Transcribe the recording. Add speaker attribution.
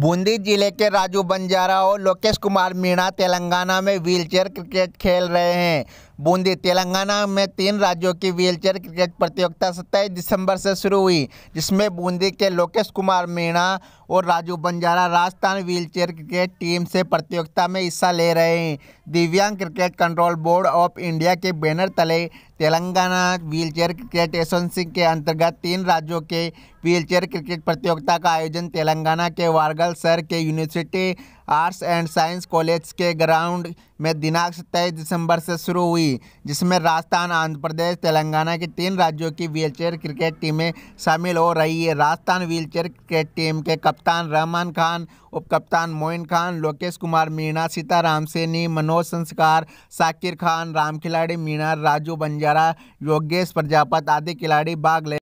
Speaker 1: बूंदी जिले के राजू बंजारा और लोकेश कुमार मीणा तेलंगाना में व्हीलचेयर क्रिकेट खेल रहे हैं बूंदी तेलंगाना में तीन राज्यों की व्हीलचेयर क्रिकेट प्रतियोगिता सत्ताईस दिसंबर से शुरू हुई जिसमें बूंदी के लोकेश कुमार मीणा और Raju Banjara Rajasthan wheelchair cricket team से प्रतियोगिता में हिस्सा ले रहे हैं दिव्यांग cricket control board of India के बैनर तले तेलंगाना व्हीलचेयर क्रिकेट एसोसिएशन के अंतर्गत तीन राज्यों के व्हीलचेयर क्रिकेट प्रतियोगिता का आयोजन तेलंगाना के वारगल शहर के university arts and science college के ग्राउंड में दिनांक सत्ताईस दिसंबर से शुरू हुई जिसमें राजस्थान आंध्र प्रदेश तेलंगाना के तीन राज्यों की व्हीलचेयर क्रिकेट टीमें शामिल हो रही है राजस्थान व्हीलचेयर क्रिकेट टीम के कप्तान रहमान खान उप कप्तान मोइन खान लोकेश कुमार मीणा सीताराम सेनी मनोज संस्कार साकिर खान राम खिलाड़ी मीणा राजू बंजारा योगेश प्रजापत आदि खिलाड़ी भाग ले